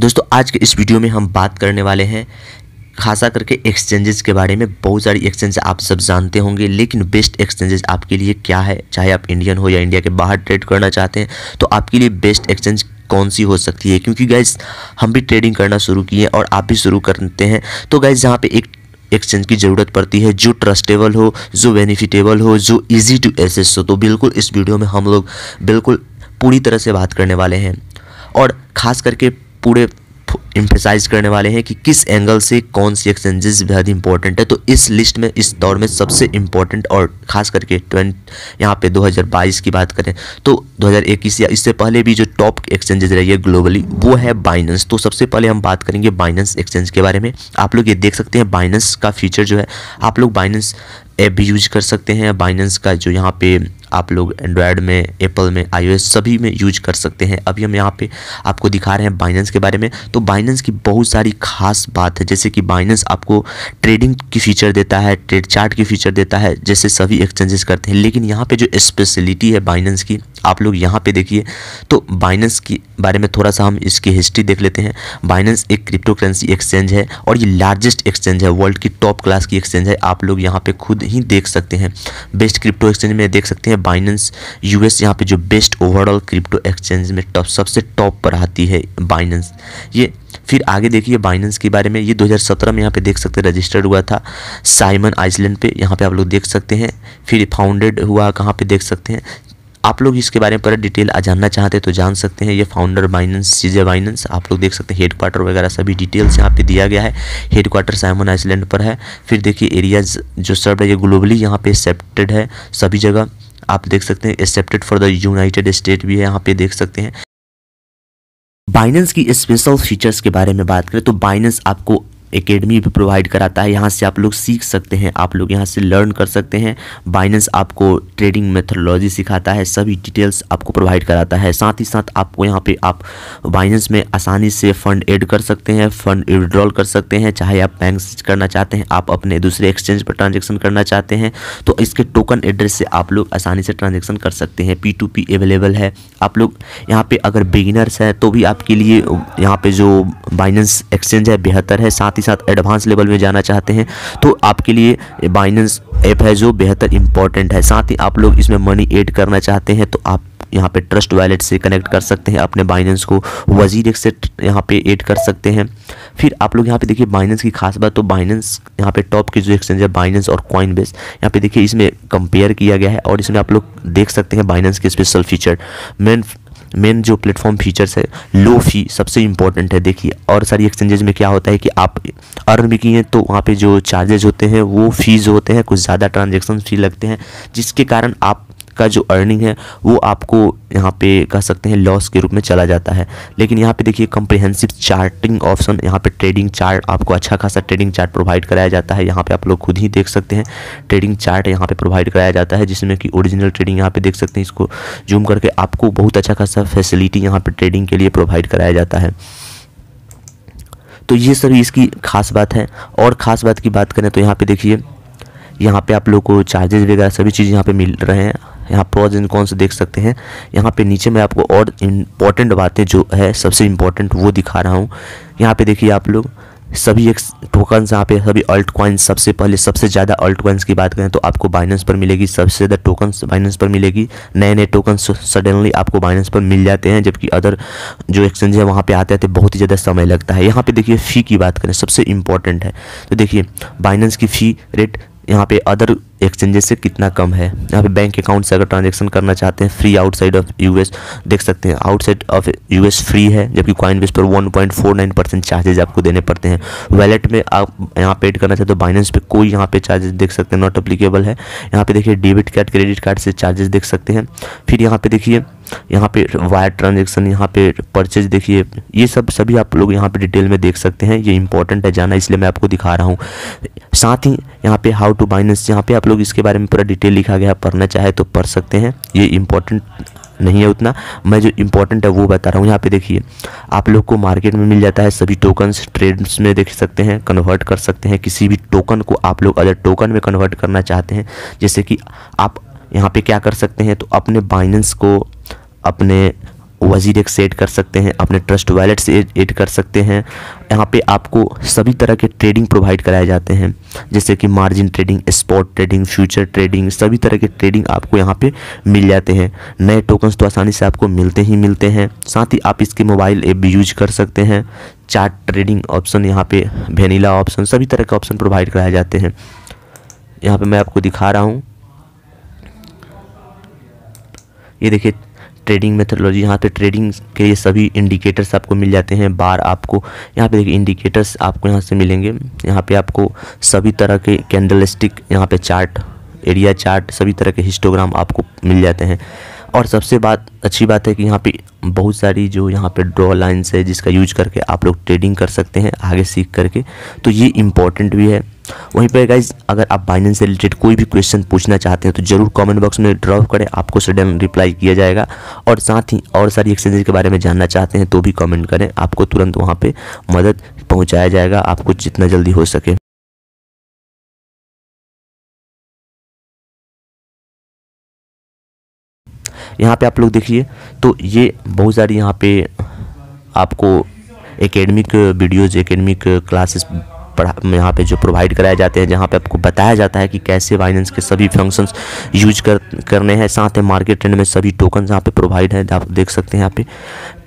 दोस्तों आज के इस वीडियो में हम बात करने वाले हैं खासा करके एक्सचेंजेस के बारे में बहुत सारी एक्सचेंज आप सब जानते होंगे लेकिन बेस्ट एक्सचेंजेस आपके लिए क्या है चाहे आप इंडियन हो या इंडिया के बाहर ट्रेड करना चाहते हैं तो आपके लिए बेस्ट एक्सचेंज कौन सी हो सकती है क्योंकि गाइज हम भी ट्रेडिंग करना शुरू किए और आप भी शुरू करते हैं तो गाइज यहाँ पे एक एक्सचेंज की ज़रूरत पड़ती है जो ट्रस्टेबल हो जो बेनिफिटेबल हो जो इजी टू एसेस हो तो बिल्कुल इस वीडियो में हम लोग बिल्कुल पूरी तरह से बात करने वाले हैं और ख़ास करके पूरे इम्फेसाइज करने वाले हैं कि किस एंगल से कौन सी एक्सचेंजेस बेहद इंपॉर्टेंट है तो इस लिस्ट में इस दौर में सबसे इंपॉर्टेंट और खास करके ट्वेंट यहाँ पे 2022 की बात करें तो 2021 या इससे पहले भी जो टॉप एक्सचेंजेस रही है ग्लोबली वो है बाइनेंस तो सबसे पहले हम बात करेंगे बाइनेंस एक्सचेंज के बारे में आप लोग ये देख सकते हैं बाइनेंस का फ्यूचर जो है आप लोग बाइनेंस ऐप भी यूज कर सकते हैं बाइनेंस का जो यहाँ पे आप लोग एंड्रॉयड में एप्पल में आईओएस सभी में यूज कर सकते हैं अभी हम यहाँ पे आपको दिखा रहे हैं बाइनेंस के बारे में तो बाइनेंस की बहुत सारी खास बात है जैसे कि बाइनेंस आपको ट्रेडिंग की फीचर देता है ट्रेड चार्ट की फीचर देता है जैसे सभी एक्सचेंजेस करते हैं लेकिन यहाँ पर जो स्पेशलिटी है बाइनेंस की आप लोग यहाँ पर देखिए तो बाइनेंस के बारे में थोड़ा सा हम इसकी हिस्ट्री देख लेते हैं बाइनेंस एक क्रिप्टो करेंसी एक्सचेंज है और ये लार्जेस्ट एक्सचेंज है वर्ल्ड की टॉप क्लास की एक्सचेंज है आप लोग यहाँ पर खुद ही देख सकते हैं बेस्ट क्रिप्टो एक्सचेंज में देख सकते हैं बाइनेंस यूएस यहाँ पे जो बेस्ट ओवरऑल क्रिप्टो एक्सचेंज में टॉप सबसे टॉप पर आती है बाइनेंस ये फिर आगे देखिए बाइनेंस के बारे में ये 2017 में यहाँ पे देख सकते हैं रजिस्टर्ड हुआ था साइमन आइसलैंड पे यहाँ पे आप लोग देख सकते हैं फिर फाउंडेड हुआ कहाँ पे देख सकते हैं आप लोग इसके बारे में पर डिटेल जानना चाहते हैं तो जान सकते हैं ये फाउंडर बाइनेंस सीजे बाइनेंस आप लोग देख सकते हैं हेड क्वार्टर वगैरह सभी डिटेल्स यहाँ पे दिया गया है हेड क्वार्टर साइमन आइसलैंड पर है फिर देखिए एरियाज जो सर्व है ये ग्लोबली यहाँ पे एक्सेप्टेड है सभी जगह आप देख सकते हैं accepted for the United State भी है यहाँ पे देख सकते हैं बाइनेंस की स्पेशल फीचर्स के बारे में बात करें तो बाइनेंस आपको एकेडमी भी प्रोवाइड कराता है यहाँ से आप लोग सीख सकते हैं आप लोग यहाँ से लर्न कर सकते हैं बाइनेंस आपको ट्रेडिंग मेथोलॉजी सिखाता है सभी डिटेल्स आपको प्रोवाइड कराता है साथ ही साथ आपको यहाँ पे आप बाइनेंस में आसानी से फंड एड कर सकते हैं फंड विड्रॉल कर सकते हैं चाहे आप बैंक करना चाहते हैं आप अपने दूसरे एक्सचेंज पर ट्रांजेक्शन करना चाहते हैं तो इसके टोकन एड्रेस से आप लोग आसानी से ट्रांजेक्शन कर सकते हैं पी टू पी अवेलेबल है आप लोग यहाँ पे अगर बिगिनर्स हैं तो भी आपके लिए यहाँ पे जो बाइनेंस एक्सचेंज है बेहतर है साथ ही साथ एडवांस लेवल में जाना चाहते हैं तो आपके लिए बाइनेंस ऐप है जो बेहतर इंपॉर्टेंट है साथ ही आप लोग इसमें मनी ऐड करना चाहते हैं तो आप यहाँ पे ट्रस्ट वैलेट से कनेक्ट कर सकते हैं अपने बाइनेंस को वजीर से यहाँ पे ऐड कर सकते हैं फिर आप लोग यहाँ पे देखिए बाइनेंस की खास बात तो बाइनेंस यहाँ पे टॉप की जो एक्सचेंज है बाइनेंस और कॉइन बेस यहाँ पे देखिए इसमें कंपेयर किया गया है और इसमें आप लोग देख सकते हैं बाइनेंस के स्पेशल फीचर मेन मेन जो प्लेटफॉर्म फीचर्स है लो फी सबसे इंपॉर्टेंट है देखिए और सारी एक्सचेंजेज में क्या होता है कि आप अर्न भी किए तो वहाँ पे जो चार्जेज होते हैं वो फीस होते हैं कुछ ज़्यादा ट्रांजेक्शन फ़ी लगते हैं जिसके कारण आप का जो अर्निंग है वो आपको यहाँ पे कह सकते हैं लॉस के रूप में चला जाता है लेकिन यहाँ पे देखिए कंप्रिहेंसिव चार्टिंग ऑप्शन यहाँ पे ट्रेडिंग चार्ट आपको अच्छा खासा ट्रेडिंग चार्ट प्रोवाइड कराया जाता है यहाँ पे आप लोग खुद ही देख सकते हैं ट्रेडिंग चार्ट यहाँ पे प्रोवाइड कराया जाता है जिसमें कि ओरिजिनल ट्रेडिंग यहाँ पे देख सकते हैं इसको जूम करके आपको बहुत अच्छा खासा फैसिलिटी यहाँ पर ट्रेडिंग के लिए प्रोवाइड कराया जाता है तो ये सभी इसकी खास बात है और ख़ास बात की बात करें तो यहाँ पे देखिए यहाँ पे आप लोग को चार्जेज वगैरह सभी चीज़ यहाँ पे मिल रहे हैं यहाँ प्रोज एंड से देख सकते हैं यहाँ पे नीचे मैं आपको और इम्पॉर्टेंट बातें जो है सबसे इम्पॉर्टेंट वो दिखा रहा हूँ यहाँ पे देखिए आप लोग सभी एक टोकन्स यहाँ पे सभी अल्ट कॉइन्स सबसे पहले सबसे ज़्यादा अल्ट कॉइन्स की बात करें तो आपको बाइनेंस पर मिलेगी सबसे ज़्यादा टोकन्स बाइनेंस पर मिलेगी नए नए टोकन्स सडनली आपको बाइनेंस पर मिल जाते हैं जबकि अदर जो एक्सचेंज है वहाँ पे आते आते बहुत ही ज़्यादा समय लगता है यहाँ पे देखिए फ़ी की बात करें सबसे इंपॉर्टेंट है तो देखिए बाइनेंस की फ़ी रेट यहाँ पे अदर एक्सचेंजेस से कितना कम है यहाँ पे बैंक अकाउंट से अगर ट्रांजेक्शन करना चाहते हैं फ्री आउटसाइड ऑफ यूएस देख सकते हैं आउटसाइड ऑफ यूएस फ्री है जबकि क्वाइन बेस पर 1.49 परसेंट चार्जेज आपको देने पड़ते हैं वैलेट में आप यहाँ पेड करना चाहते हो तो बाइनेंस पे कोई यहाँ पे चार्जेस देख सकते हैं नॉट अप्लीकेबल है यहाँ पे देखिए डेबिट कार्ड क्रेडिट कार्ड से चार्जेस देख सकते हैं फिर यहाँ पे देखिए यहाँ पे वायर ट्रांजेक्शन यहाँ पे परचेज देखिए ये सब सभी आप लोग यहाँ पे डिटेल में देख सकते हैं ये इंपॉर्टेंट है जाना इसलिए मैं आपको दिखा रहा हूँ साथ ही यहाँ पे हाउ टू बाइनेंस यहाँ पे आप लोग इसके बारे में पूरा डिटेल लिखा गया पढ़ना चाहे तो पढ़ सकते हैं ये इंपॉर्टेंट नहीं है उतना मैं जो इंपॉर्टेंट है वो बता रहा हूँ यहाँ पे देखिए आप लोग को मार्केट में मिल जाता है सभी टोकन्स ट्रेड्स में देख सकते हैं कन्वर्ट कर सकते हैं किसी भी टोकन को आप लोग अदर टोकन में कन्वर्ट करना चाहते हैं जैसे कि आप यहाँ पे क्या कर सकते हैं तो अपने बाइनेंस को अपने वजीर एक से एड कर सकते हैं अपने ट्रस्ट वैलेट से एड कर सकते हैं यहाँ पे आपको सभी तरह के ट्रेडिंग प्रोवाइड कराए जाते हैं जैसे कि margin trading spot trading future trading सभी तरह के ट्रेडिंग आपको यहाँ पे मिल जाते हैं नए टोकन्स तो आसानी से आपको मिलते ही मिलते हैं साथ ही आप इसके मोबाइल ऐप भी यूज कर सकते हैं चार्ट ट्रेडिंग ऑप्शन यहाँ पर वेनीला ऑप्शन सभी तरह के ऑप्शन प्रोवाइड कराए जाते हैं यहाँ पर मैं आपको दिखा रहा हूँ ये देखिए ट्रेडिंग मेथोलॉजी यहाँ पे ट्रेडिंग के लिए सभी इंडिकेटर्स आपको मिल जाते हैं बार आपको यहाँ पे देखिए इंडिकेटर्स आपको यहाँ से मिलेंगे यहाँ पे आपको सभी तरह के स्टिक यहाँ पर चार्ट एरिया चार्ट सभी तरह के हिस्टोग्राम आपको मिल जाते हैं और सबसे बात अच्छी बात है कि यहाँ पे बहुत सारी जो यहाँ पे ड्रॉ लाइन्स है जिसका यूज करके आप लोग ट्रेडिंग कर सकते हैं आगे सीख करके तो ये इंपॉर्टेंट भी है वहीं पर गाइज अगर आप बाइनेंस से रिलेटेड कोई भी क्वेश्चन पूछना चाहते हैं तो जरूर कमेंट बॉक्स में ड्रॉप करें आपको सडन रिप्लाई किया जाएगा और साथ ही और सारी एक्सचेंज के बारे में जानना चाहते हैं तो भी कमेंट करें आपको तुरंत वहाँ पर मदद पहुँचाया जाएगा आपको जितना जल्दी हो सके यहाँ पे आप लोग देखिए तो ये बहुत सारी यहाँ पे आपको एकेडमिक वीडियोज़ एकेडमिक क्लासेस पढ़ा यहाँ पे जो प्रोवाइड कराए जाते हैं जहाँ पे आपको बताया जाता है कि कैसे बाइनेंस के सभी फंक्शंस यूज कर करने हैं साथ ही मार्केट ट्रेंड में सभी टोकन यहाँ पे प्रोवाइड है आप देख सकते हैं यहाँ पे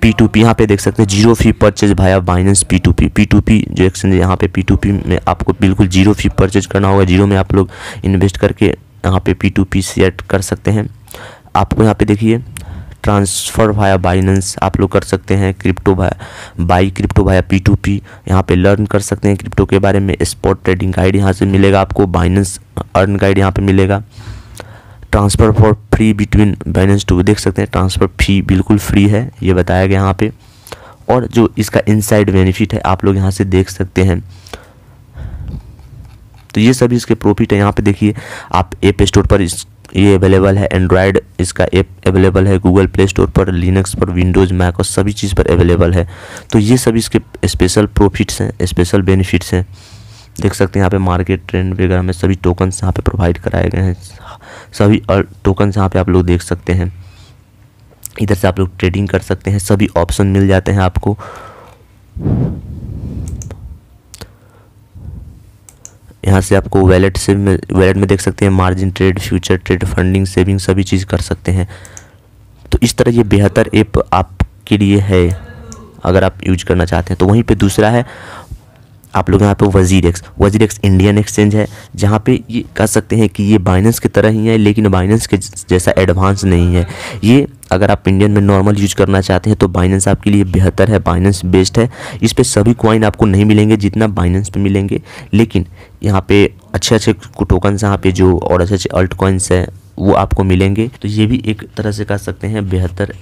पी टू पी यहाँ पे देख सकते हैं zero fee purchase via Binance P to P P to P जो एक्सचेंज यहाँ पे पी टू पी में आपको बिल्कुल जीरो फी परचेज करना होगा जीरो में आप लोग इन्वेस्ट करके यहाँ पे पी टू पी सेट कर सकते हैं आपको यहाँ पे देखिए ट्रांसफ़र भाया बाइनेंस आप लोग कर सकते हैं crypto via buy crypto via P to P यहाँ पर लर्न कर सकते हैं क्रिप्टो के बारे में स्पॉट ट्रेडिंग गाइड यहाँ से मिलेगा आपको बाइनेंस अर्न गाइड यहाँ पर मिलेगा transfer for free between balance to देख सकते हैं ट्रांसफ़र फी बिल्कुल फ्री है ये बताया गया यहाँ पे और जो इसका इनसाइड बेनिफिट है आप लोग यहाँ से देख सकते हैं तो ये सभी इसके प्रॉफिट है यहाँ पे देखिए आप एप स्टोर पर इस ये अवेलेबल है एंड्रॉयड इसका ऐप अवेलेबल है गूगल प्ले स्टोर पर लिनक्स पर विंडोज़ मैक और सभी चीज़ पर अवेलेबल है तो ये सब इसके स्पेशल प्रॉफिट्स हैं स्पेशल बेनिफिट्स हैं देख सकते हैं यहाँ पे मार्केट ट्रेंड वगैरह में सभी टोकन्स यहाँ पे प्रोवाइड कराए गए हैं सभी और टोकन्स यहाँ पे आप लोग देख सकते हैं इधर से आप लोग ट्रेडिंग कर सकते हैं सभी ऑप्शन मिल जाते हैं आपको यहाँ से आपको वैलेट से वैलेट में देख सकते हैं margin trade future trade funding saving सभी चीज़ कर सकते हैं तो इस तरह ये बेहतर ऐप आपके लिए है अगर आप यूज करना चाहते हैं तो वहीं पे दूसरा है आप लोग यहाँ पे वजीर एक्स वजीर एक्स इंडियन एक्सचेंज है जहाँ पे ये कह सकते हैं कि ये बाइनेंस की तरह ही है लेकिन बाइनेंस के जैसा एडवांस नहीं है ये अगर आप इंडियन में नॉर्मल यूज करना चाहते हैं तो बाइनेंस आपके लिए बेहतर है बाइनेंस बेस्ड है इस पर सभी कॉइन आपको नहीं मिलेंगे जितना बाइनेंस पर मिलेंगे लेकिन यहाँ पर अच्छे अच्छे टोकन्स यहाँ पे जो और अच्छे अच्छे अल्ट कॉइन्स हैं वो आपको मिलेंगे तो ये भी एक तरह से कह सकते हैं बेहतर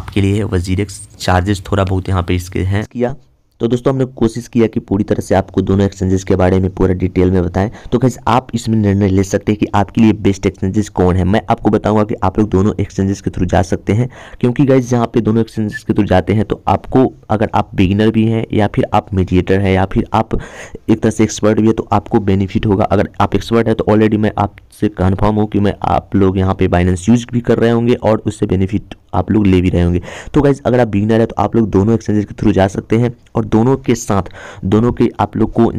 आपके लिए वजीर एक्स चार्जेस थोड़ा बहुत यहाँ पे इसके हैं किया तो दोस्तों हमने कोशिश किया कि पूरी तरह से आपको दोनों एक्सचेंजेस के बारे में पूरा डिटेल में बताएं तो कैसे आप इसमें निर्णय ले सकते हैं कि आपके लिए बेस्ट एक्सचेंजेस कौन है मैं आपको बताऊंगा कि आप लोग दोनों एक्सचेंजेस के थ्रू जा सकते हैं क्योंकि गाइज जहाँ पे दोनों एक्सचेंजेस के थ्रू जाते हैं तो आपको अगर आप बिगिनर भी हैं या फिर आप मीडिएटर हैं या फिर आप एक तरह से एक्सपर्ट भी है तो आपको बेनिफिट होगा अगर आप एक्सपर्ट है तो ऑलरेडी मैं आपसे कन्फर्म हूँ कि मैं आप लोग यहाँ पे बाइनेंस यूज भी कर रहे होंगे और उससे बेनिफिट आप लोग ले भी रहे होंगे तो गाइज अगर आप बिगनर है तो आप लोग दोनों एक्सचेंजेस के थ्रू जा सकते हैं और दोनों के साथ दोनों के आप लोग को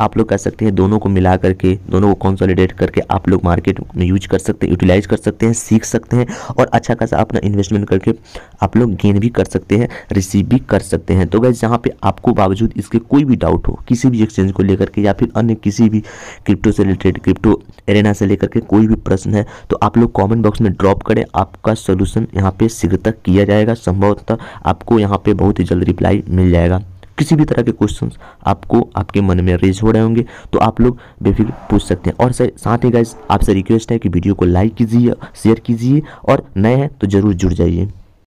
आप लोग कह सकते हैं दोनों को मिला करके दोनों को कंसोलिडेट करके आप लोग मार्केट में यूज कर सकते हैं यूटिलाइज कर सकते हैं सीख सकते हैं और अच्छा खासा अपना इन्वेस्टमेंट करके आप लोग गेन भी कर सकते हैं रिसीव भी कर सकते हैं तो गैस जहाँ पे आपको बावजूद इसके कोई भी डाउट हो किसी भी एक्सचेंज को लेकर के या फिर अन्य किसी भी क्रिप्टो से रिलेटेड क्रिप्टो एरेना से लेकर के कोई भी प्रश्न है तो आप लोग कॉमेंट बॉक्स में ड्रॉप करें आपका सोल्यूशन यहाँ पर शीघ्र तक किया जाएगा संभवतः आपको यहाँ पर बहुत ही जल्द रिप्लाई मिल जाएगा किसी भी तरह के क्वेश्चन आपको आपके मन में रेज हो रहे होंगे तो आप लोग बेफिक्र पूछ सकते हैं और सर साथ ही गाइज आपसे रिक्वेस्ट है कि वीडियो को लाइक कीजिए शेयर कीजिए और नए हैं तो ज़रूर जुड़ जाइए